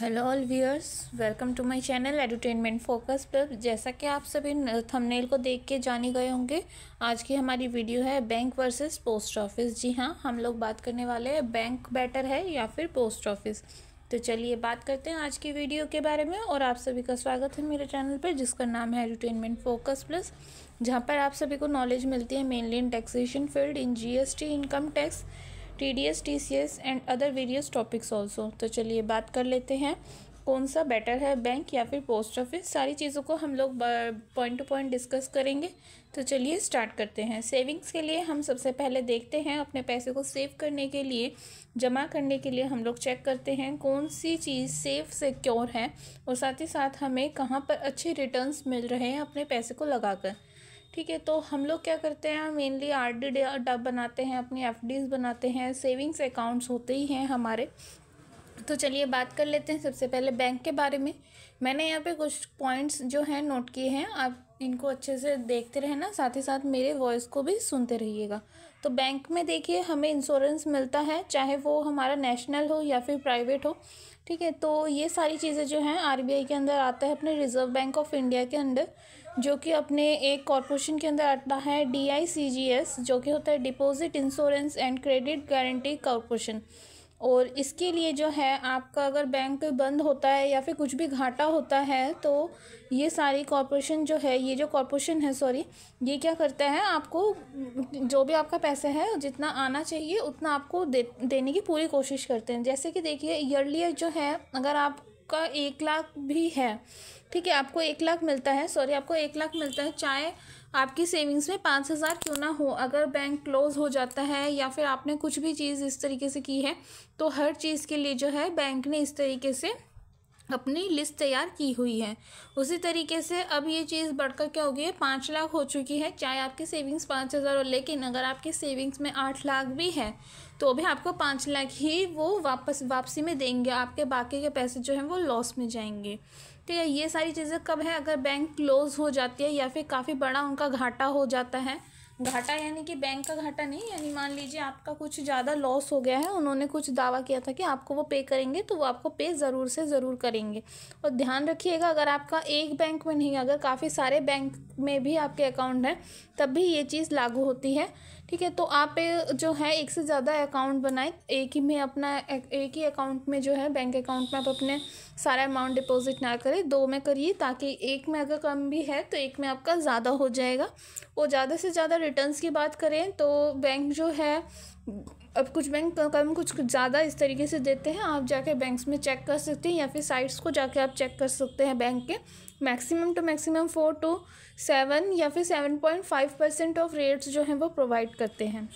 hello all viewers welcome to my channel Edutainment Focus पर जैसा कि आप सभी थंबनेल को देख के जाने गए होंगे आज की हमारी वीडियो है बैंक वर्सेस पोस्ट ऑफिस जी हाँ हम लोग बात करने वाले हैं बैंक बेटर है या फिर पोस्ट ऑफिस तो चलिए बात करते हैं आज की वीडियो के बारे में और आप सभी का स्वागत है मेरे चैनल पर जिसका नाम है एडुटेनमेंट फोकस प्लस जहाँ पर आप सभी को नॉलेज मिलती है mainly in taxation field in GST income tax TDS TCS and other various topics also तो चलिए बात कर लेते हैं कौन सा बेटर है बैंक या फिर पोस्ट ऑफिस सारी चीज़ों को हम लोग पॉइंट टू पॉइंट डिस्कस करेंगे तो चलिए स्टार्ट करते हैं सेविंग्स के लिए हम सबसे पहले देखते हैं अपने पैसे को सेव करने के लिए जमा करने के लिए हम लोग चेक करते हैं कौन सी चीज़ सेफ सिक्योर है और साथ ही साथ हमें कहाँ पर अच्छे रिटर्न्स मिल रहे हैं अपने पैसे को लगाकर ठीक है तो हम लोग क्या करते हैं मेनली आर डी डब बनाते हैं अपनी एफ बनाते हैं सेविंग्स अकाउंट्स होते ही हैं हमारे तो चलिए बात कर लेते हैं सबसे पहले बैंक के बारे में मैंने यहाँ पे कुछ पॉइंट्स जो हैं नोट किए हैं आप इनको अच्छे से देखते रहना साथ ही साथ मेरे वॉइस को भी सुनते रहिएगा तो बैंक में देखिए हमें इंश्योरेंस मिलता है चाहे वो हमारा नेशनल हो या फिर प्राइवेट हो ठीक है तो ये सारी चीज़ें जो हैं आरबीआई के अंदर आता है अपने रिजर्व बैंक ऑफ इंडिया के अंदर जो कि अपने एक कॉरपोरेशन के अंदर आता है डी जो कि होता है deposit insurance and credit guarantee corporation और इसके लिए जो है आपका अगर बैंक बंद होता है या फिर कुछ भी घाटा होता है तो ये सारी कॉरपोरेशन जो है ये जो कॉरपोरेशन है सॉरी ये क्या करता है आपको जो भी आपका पैसा है जितना आना चाहिए उतना आपको दे देने की पूरी कोशिश करते हैं जैसे कि देखिए ईयरली जो है अगर आप का एक लाख भी है ठीक है आपको एक लाख मिलता है सॉरी आपको एक लाख मिलता है चाहे आपकी सेविंग्स में पाँच हज़ार क्यों ना हो अगर बैंक क्लोज हो जाता है या फिर आपने कुछ भी चीज़ इस तरीके से की है तो हर चीज़ के लिए जो है बैंक ने इस तरीके से अपनी लिस्ट तैयार की हुई है उसी तरीके से अब ये चीज़ बढ़कर क्या हो गई है पाँच लाख हो चुकी है चाहे आपकी सेविंग्स पाँच हज़ार हो लेकिन अगर आपकी सेविंग्स में आठ लाख भी है तो भी आपको पाँच लाख ही वो वापस वापसी में देंगे आपके बाकी के पैसे जो हैं वो लॉस में जाएंगे ठीक तो है ये सारी चीज़ें कब है अगर बैंक क्लोज़ हो जाती है या फिर काफ़ी बड़ा उनका घाटा हो जाता है घाटा यानी कि बैंक का घाटा नहीं यानी मान लीजिए आपका कुछ ज़्यादा लॉस हो गया है उन्होंने कुछ दावा किया था कि आपको वो पे करेंगे तो वो आपको पे ज़रूर से ज़रूर करेंगे और ध्यान रखिएगा अगर आपका एक बैंक में नहीं अगर काफ़ी सारे बैंक में भी आपके अकाउंट हैं तब भी ये चीज़ लागू होती है ठीक है तो आप जो है एक से ज़्यादा अकाउंट बनाए एक ही में अपना एक ही अकाउंट में जो है बैंक अकाउंट में आप अपने सारा अमाउंट डिपॉजिट ना करें दो में करिए ताकि एक में अगर कम भी है तो एक में आपका ज़्यादा हो जाएगा और ज़्यादा से ज़्यादा रिटर्न्स की बात करें तो बैंक जो है अब कुछ बैंक कम कुछ कुछ ज़्यादा इस तरीके से देते हैं आप जाके बैंक्स में चेक कर सकते हैं या फिर साइट्स को जाके आप चेक कर सकते हैं बैंक के maximum to maximum four to seven या फिर seven point five percent of rates जो हैं वो प्रोवाइड करते हैं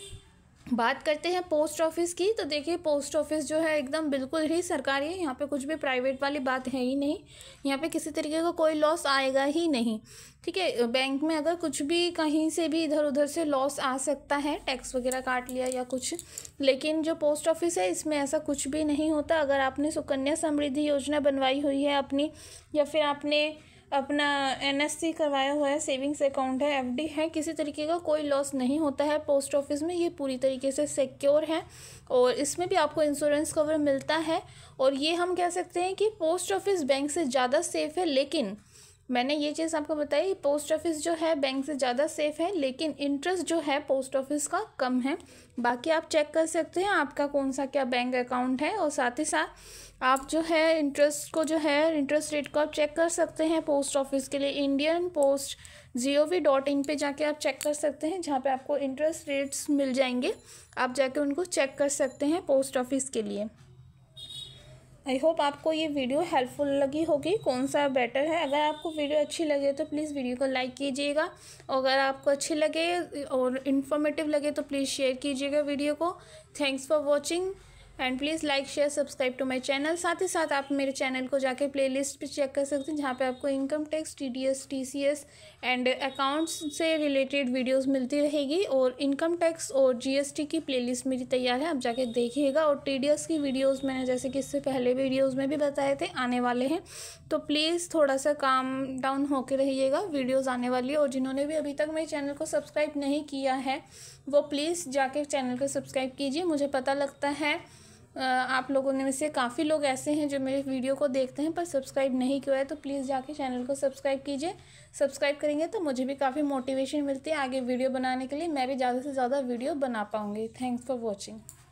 बात करते हैं पोस्ट ऑफिस की तो देखिए पोस्ट ऑफिस जो है एकदम बिल्कुल ही सरकारी है यहाँ पे कुछ भी प्राइवेट वाली बात है ही नहीं यहाँ पे किसी तरीके का कोई लॉस आएगा ही नहीं ठीक है बैंक में अगर कुछ भी कहीं से भी इधर उधर से लॉस आ सकता है टैक्स वगैरह काट लिया या कुछ लेकिन जो पोस्ट ऑफिस है इसमें ऐसा कुछ भी नहीं होता अगर आपने सुकन्या समृद्धि योजना बनवाई हुई है अपनी या फिर आपने अपना एनएससी करवाया हुआ है सेविंग्स अकाउंट है एफडी है किसी तरीके का कोई लॉस नहीं होता है पोस्ट ऑफिस में ये पूरी तरीके से सिक्योर है और इसमें भी आपको इंश्योरेंस कवर मिलता है और ये हम कह सकते हैं कि पोस्ट ऑफिस बैंक से ज़्यादा सेफ़ है लेकिन मैंने ये चीज़ आपको बताई पोस्ट ऑफिस जो है बैंक से ज़्यादा सेफ़ है लेकिन इंटरेस्ट जो है पोस्ट ऑफिस का कम है बाकी आप चेक कर सकते हैं आपका कौन सा क्या बैंक अकाउंट है और साथ ही साथ आप जो है इंटरेस्ट को जो है इंटरेस्ट रेट को आप चेक कर सकते हैं पोस्ट ऑफिस के लिए Indian post G O V dot in पर जाके आप चेक कर सकते हैं जहाँ पे आपको इंटरेस्ट रेट्स मिल जाएंगे आप जाके उनको चेक कर सकते हैं पोस्ट ऑफिस के लिए आई होप आपको ये वीडियो हेल्पफुल लगी होगी कौन सा बेटर है अगर आपको वीडियो अच्छी लगे तो प्लीज़ वीडियो को लाइक कीजिएगा और अगर आपको अच्छी लगे और इन्फॉर्मेटिव लगे तो प्लीज़ शेयर कीजिएगा वीडियो को thanks for watching and please like share subscribe to my channel साथ ही साथ आप मेरे चैनल को जाके प्लेलिस्ट पे चेक कर सकते हैं जहाँ पे आपको income tax TDS TCS and accounts से रिलेटेड वीडियोस मिलती रहेगी और इनकम टैक्स और जीएसटी की प्लेलिस्ट मेरी तैयार है आप जाके देखिएगा और एस की वीडियोज़ मैंने जैसे कि इससे पहले वीडियोज़ में भी बताए थे आने वाले हैं तो प्लीज़ थोड़ा सा काम डाउन होकर रहिएगा वीडियोज़ आने वाली है और जिन्होंने भी अभी तक मेरे चैनल को सब्सक्राइब नहीं किया है वो प्लीज़ जाके चैनल को सब्सक्राइब कीजिए मुझे पता लगता है आप लोगों ने में से काफ़ी लोग ऐसे हैं जो मेरे वीडियो को देखते हैं पर सब्सक्राइब नहीं किया है तो प्लीज़ जाके चैनल को सब्सक्राइब कीजिए सब्सक्राइब करेंगे तो मुझे भी काफ़ी मोटिवेशन मिलती है आगे वीडियो बनाने के लिए मैं भी ज़्यादा से ज़्यादा वीडियो बना पाऊँगी थैंक्स फॉर वॉचिंग